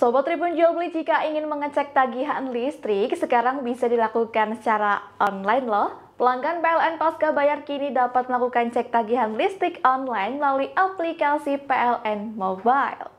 Sobat Tribun Jual Beli jika ingin mengecek tagihan listrik sekarang bisa dilakukan secara online loh. Pelanggan PLN Pasca Bayar kini dapat melakukan cek tagihan listrik online melalui aplikasi PLN Mobile.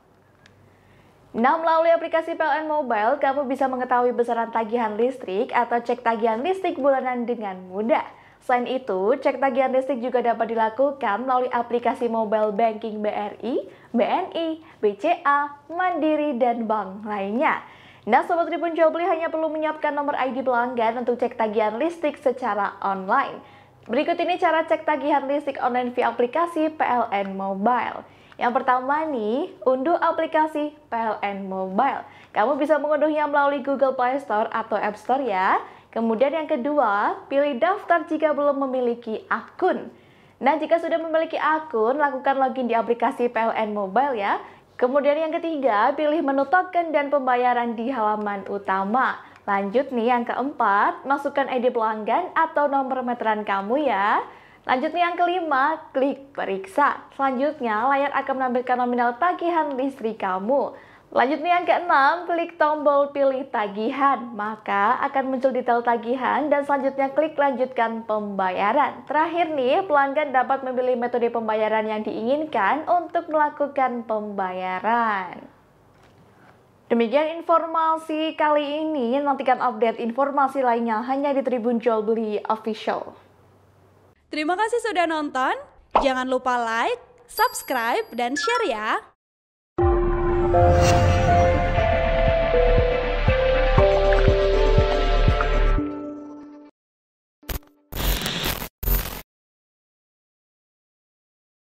Nah, melalui aplikasi PLN Mobile, kamu bisa mengetahui besaran tagihan listrik atau cek tagihan listrik bulanan dengan mudah. Selain itu, cek tagihan listrik juga dapat dilakukan melalui aplikasi mobile banking BRI, BNI, BCA, Mandiri, dan bank lainnya. Nah, Sobat Tribun Jual Beli hanya perlu menyiapkan nomor ID pelanggan untuk cek tagihan listrik secara online. Berikut ini cara cek tagihan listrik online via aplikasi PLN Mobile. Yang pertama nih, unduh aplikasi PLN Mobile. Kamu bisa mengunduhnya melalui Google Play Store atau App Store ya. Kemudian yang kedua, pilih daftar jika belum memiliki akun. Nah, jika sudah memiliki akun, lakukan login di aplikasi PLN Mobile ya. Kemudian yang ketiga, pilih menu token dan pembayaran di halaman utama. Lanjut nih yang keempat, masukkan ID pelanggan atau nomor meteran kamu ya. Lanjut nih yang kelima, klik periksa. Selanjutnya, layar akan menampilkan nominal tagihan listrik kamu. Lanjut nih yang keenam, klik tombol pilih tagihan. Maka akan muncul detail tagihan dan selanjutnya klik lanjutkan pembayaran. Terakhir nih, pelanggan dapat memilih metode pembayaran yang diinginkan untuk melakukan pembayaran. Demikian informasi kali ini, nantikan update informasi lainnya hanya di Tribun Jual Beli Official. Terima kasih sudah nonton, jangan lupa like, subscribe, dan share ya! Thank you.